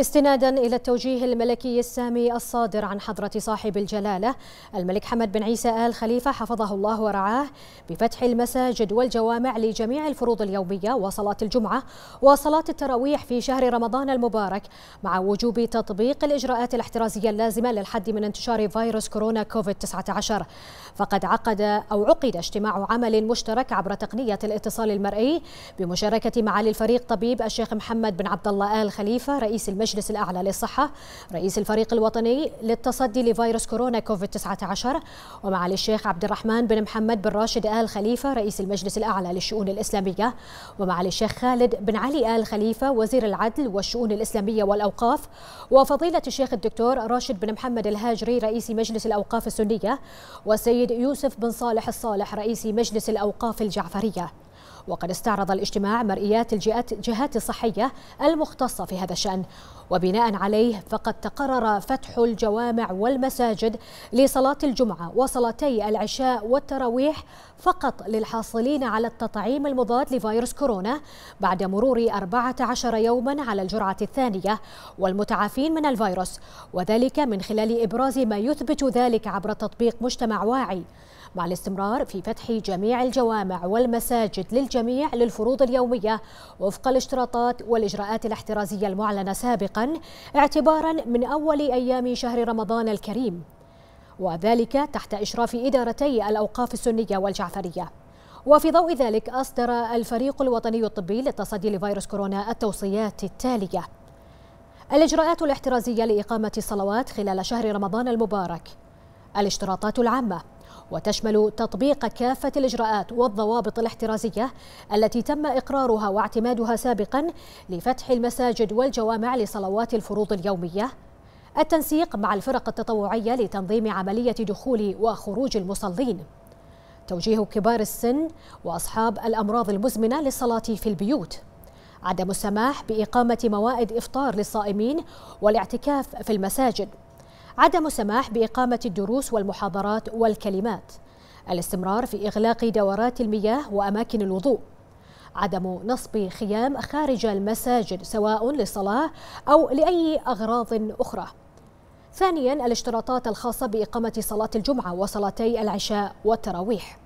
استنادا الى التوجيه الملكي السامي الصادر عن حضره صاحب الجلاله الملك حمد بن عيسى ال خليفه حفظه الله ورعاه بفتح المساجد والجوامع لجميع الفروض اليوميه وصلاه الجمعه وصلاه التراويح في شهر رمضان المبارك مع وجوب تطبيق الاجراءات الاحترازيه اللازمه للحد من انتشار فيروس كورونا كوفيد 19 فقد عقد او عقد اجتماع عمل مشترك عبر تقنيه الاتصال المرئي بمشاركه معالي الفريق طبيب الشيخ محمد بن عبد الله ال خليفه رئيس المجلس الأعلى للصحة رئيس الفريق الوطني للتصدي لفيروس كورونا كوفيد 19 ومعالي الشيخ عبد الرحمن بن محمد بن راشد آل خليفة رئيس المجلس الأعلى للشؤون الإسلامية ومعالي الشيخ خالد بن علي آل خليفة وزير العدل والشؤون الإسلامية والأوقاف وفضيلة الشيخ الدكتور راشد بن محمد الهاجري رئيس مجلس الأوقاف السنية والسيد يوسف بن صالح الصالح رئيس مجلس الأوقاف الجعفرية وقد استعرض الاجتماع مرئيات الجهات الصحية المختصة في هذا الشأن وبناء عليه فقد تقرر فتح الجوامع والمساجد لصلاة الجمعة وصلاتي العشاء والتراويح فقط للحاصلين على التطعيم المضاد لفيروس كورونا بعد مرور 14 يوما على الجرعة الثانية والمتعافين من الفيروس وذلك من خلال إبراز ما يثبت ذلك عبر تطبيق مجتمع واعي مع الاستمرار في فتح جميع الجوامع والمساجد للجميع للفروض اليومية وفق الاشتراطات والإجراءات الاحترازية المعلنة سابقا اعتبارا من أول أيام شهر رمضان الكريم وذلك تحت إشراف إدارتي الأوقاف السنية والجعفرية وفي ضوء ذلك أصدر الفريق الوطني الطبي للتصدي لفيروس كورونا التوصيات التالية الإجراءات الاحترازية لإقامة الصلوات خلال شهر رمضان المبارك الاشتراطات العامة وتشمل تطبيق كافة الإجراءات والضوابط الاحترازية التي تم إقرارها واعتمادها سابقا لفتح المساجد والجوامع لصلوات الفروض اليومية التنسيق مع الفرق التطوعية لتنظيم عملية دخول وخروج المصلين توجيه كبار السن وأصحاب الأمراض المزمنة للصلاة في البيوت عدم السماح بإقامة موائد إفطار للصائمين والاعتكاف في المساجد عدم السماح بإقامة الدروس والمحاضرات والكلمات الاستمرار في إغلاق دورات المياه وأماكن الوضوء عدم نصب خيام خارج المساجد سواء للصلاة أو لأي أغراض أخرى ثانيا الاشتراطات الخاصة بإقامة صلاة الجمعة وصلاتي العشاء والتراويح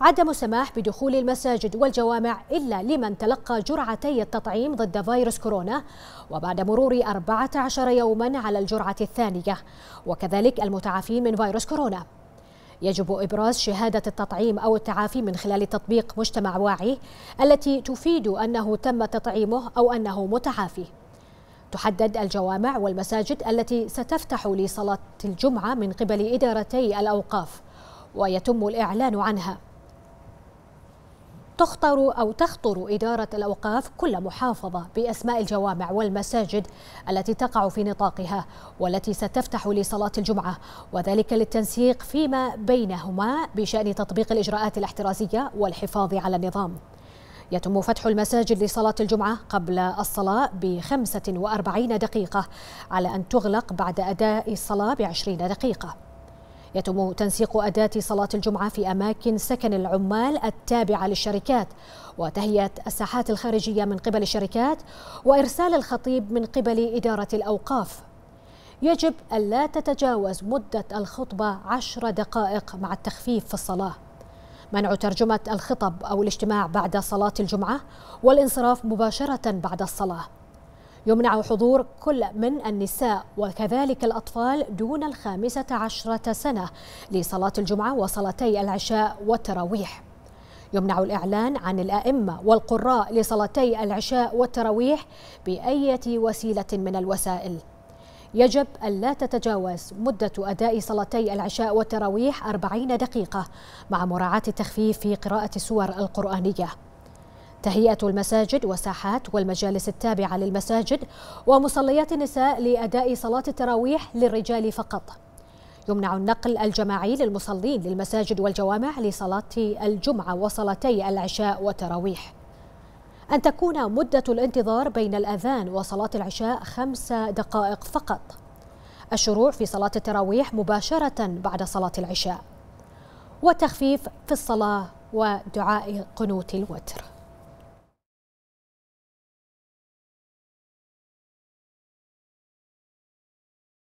عدم السماح بدخول المساجد والجوامع إلا لمن تلقى جرعتي التطعيم ضد فيروس كورونا وبعد مرور 14 يوما على الجرعة الثانية وكذلك المتعافين من فيروس كورونا يجب إبراز شهادة التطعيم أو التعافي من خلال تطبيق مجتمع واعي التي تفيد أنه تم تطعيمه أو أنه متعافي تحدد الجوامع والمساجد التي ستفتح لصلاة الجمعة من قبل إدارتي الأوقاف ويتم الإعلان عنها تخطر أو تخطر إدارة الأوقاف كل محافظة بأسماء الجوامع والمساجد التي تقع في نطاقها والتي ستفتح لصلاة الجمعة وذلك للتنسيق فيما بينهما بشأن تطبيق الإجراءات الاحترازية والحفاظ على النظام يتم فتح المساجد لصلاة الجمعة قبل الصلاة ب 45 دقيقة على أن تغلق بعد أداء الصلاة ب 20 دقيقة يتم تنسيق أداة صلاة الجمعة في أماكن سكن العمال التابعة للشركات وتهيئة الساحات الخارجية من قبل الشركات وإرسال الخطيب من قبل إدارة الأوقاف يجب ألا تتجاوز مدة الخطبة عشر دقائق مع التخفيف في الصلاة منع ترجمة الخطب أو الاجتماع بعد صلاة الجمعة والانصراف مباشرة بعد الصلاة يمنع حضور كل من النساء وكذلك الأطفال دون الخامسة عشرة سنة لصلاة الجمعة وصلاتي العشاء والتراويح يمنع الإعلان عن الأئمة والقراء لصلاتي العشاء والتراويح بأية وسيلة من الوسائل يجب ألا تتجاوز مدة أداء صلاتي العشاء والتراويح 40 دقيقة مع مراعاة التخفيف في قراءة السور القرآنية تهيئة المساجد وساحات والمجالس التابعة للمساجد ومصليات النساء لأداء صلاة التراويح للرجال فقط يمنع النقل الجماعي للمصلين للمساجد والجوامع لصلاة الجمعة وصلاتي العشاء والتراويح أن تكون مدة الانتظار بين الأذان وصلاة العشاء خمس دقائق فقط الشروع في صلاة التراويح مباشرة بعد صلاة العشاء وتخفيف في الصلاة ودعاء قنوت الوتر